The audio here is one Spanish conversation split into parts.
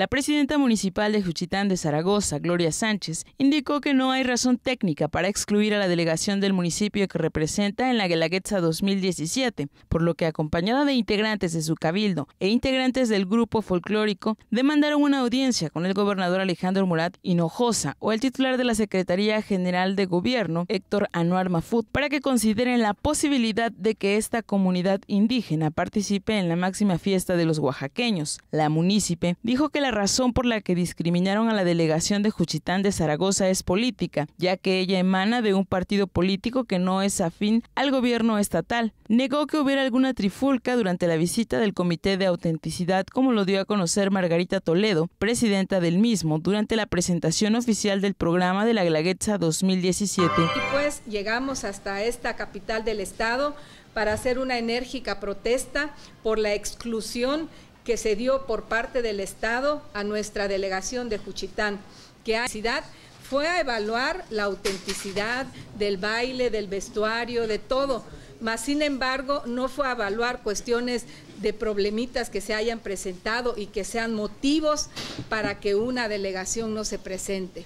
La presidenta municipal de Juchitán de Zaragoza, Gloria Sánchez, indicó que no hay razón técnica para excluir a la delegación del municipio que representa en la Guelaguetza 2017, por lo que acompañada de integrantes de su cabildo e integrantes del grupo folclórico, demandaron una audiencia con el gobernador Alejandro Murat Hinojosa o el titular de la Secretaría General de Gobierno, Héctor Anuar Mafut, para que consideren la posibilidad de que esta comunidad indígena participe en la máxima fiesta de los oaxaqueños. La munícipe dijo que la razón por la que discriminaron a la delegación de Juchitán de Zaragoza es política, ya que ella emana de un partido político que no es afín al gobierno estatal. Negó que hubiera alguna trifulca durante la visita del Comité de Autenticidad, como lo dio a conocer Margarita Toledo, presidenta del mismo, durante la presentación oficial del programa de la Glaguetza 2017. Y pues llegamos hasta esta capital del Estado para hacer una enérgica protesta por la exclusión que se dio por parte del Estado a nuestra delegación de Juchitán, que ciudad fue a evaluar la autenticidad del baile, del vestuario, de todo, mas sin embargo no fue a evaluar cuestiones de problemitas que se hayan presentado y que sean motivos para que una delegación no se presente.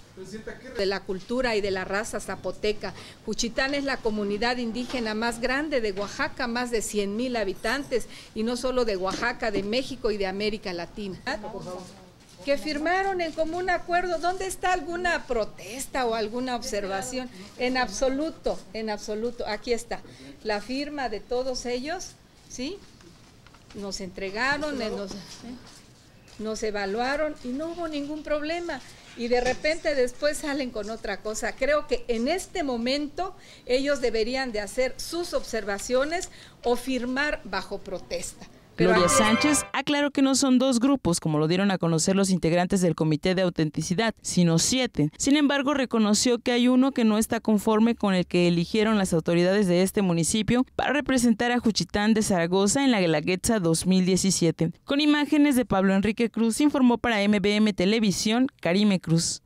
De la cultura y de la raza zapoteca. Juchitán es la comunidad indígena más grande de Oaxaca, más de 100 mil habitantes, y no solo de Oaxaca, de México y de América Latina que firmaron en común acuerdo. ¿Dónde está alguna protesta o alguna observación? En absoluto, en absoluto. Aquí está la firma de todos ellos, ¿sí? Nos entregaron, eh, nos, nos evaluaron y no hubo ningún problema. Y de repente después salen con otra cosa. Creo que en este momento ellos deberían de hacer sus observaciones o firmar bajo protesta. Gloria Sánchez aclaró ah, que no son dos grupos, como lo dieron a conocer los integrantes del Comité de Autenticidad, sino siete. Sin embargo, reconoció que hay uno que no está conforme con el que eligieron las autoridades de este municipio para representar a Juchitán de Zaragoza en la Galaguetza 2017. Con imágenes de Pablo Enrique Cruz, informó para MBM Televisión Karime Cruz.